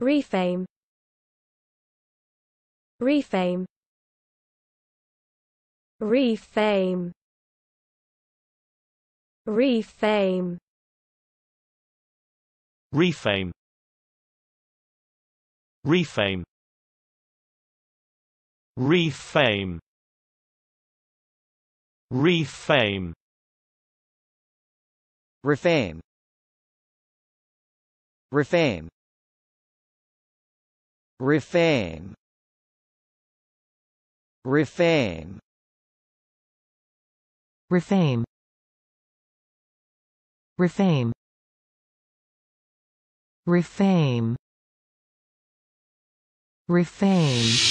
refame refame refame refame refame refame refame refame refame refame Refame Refame Refame Refame Refame Refame